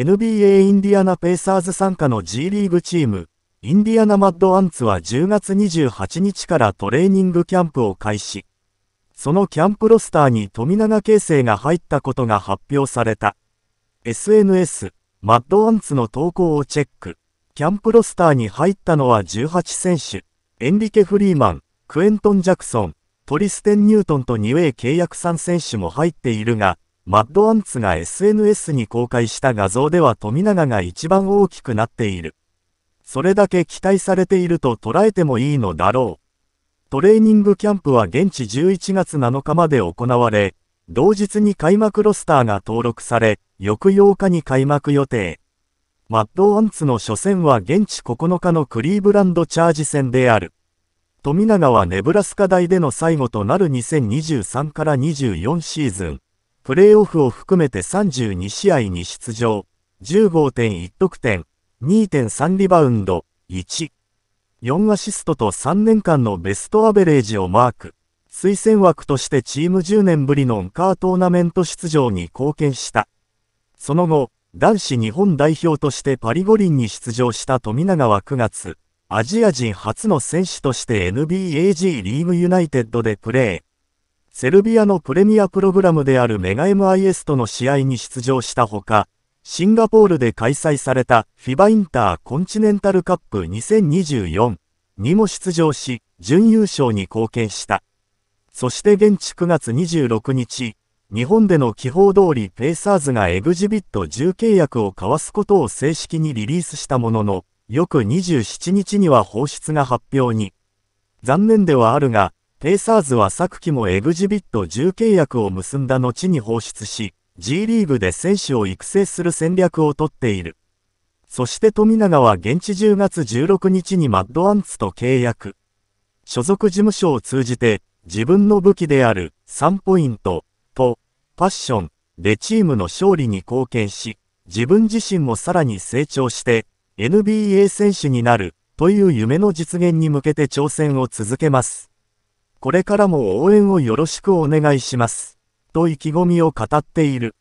NBA インディアナ・ペイサーズ傘下の G リーグチーム、インディアナ・マッド・アンツは10月28日からトレーニングキャンプを開始。そのキャンプロスターに富永啓生が入ったことが発表された。SNS、マッド・アンツの投稿をチェック。キャンプロスターに入ったのは18選手。エンリケ・フリーマン、クエントン・ジャクソン、トリステン・ニュートンと2ウェイ契約3選手も入っているが、マッドアンツが SNS に公開した画像では富永が一番大きくなっている。それだけ期待されていると捉えてもいいのだろう。トレーニングキャンプは現地11月7日まで行われ、同日に開幕ロスターが登録され、翌8日に開幕予定。マッドアンツの初戦は現地9日のクリーブランドチャージ戦である。富永はネブラスカ大での最後となる2023から24シーズン。プレーオフを含めて32試合に出場、15.1得点、2.3リバウンド、1。4アシストと3年間のベストアベレージをマーク。推薦枠としてチーム10年ぶりのンカートーナメント出場に貢献した。その後、男子日本代表としてパリ五輪に出場した富永は9月、アジア人初の選手として NBAG リーグユナイテッドでプレー。セルビアのプレミアプログラムであるメガ MIS との試合に出場したほか、シンガポールで開催されたフィバインターコンチネンタルカップ2024にも出場し、準優勝に貢献した。そして現地9月26日、日本での記法通りペーサーズがエグジビット10契約を交わすことを正式にリリースしたものの、翌27日には放出が発表に。残念ではあるが、ペイサーズは昨季もエグジビット10契約を結んだ後に放出し、G リーグで選手を育成する戦略をとっている。そして富永は現地10月16日にマッドアンツと契約。所属事務所を通じて、自分の武器である3ポイントとパッションでチームの勝利に貢献し、自分自身もさらに成長して NBA 選手になるという夢の実現に向けて挑戦を続けます。これからも応援をよろしくお願いします。と意気込みを語っている。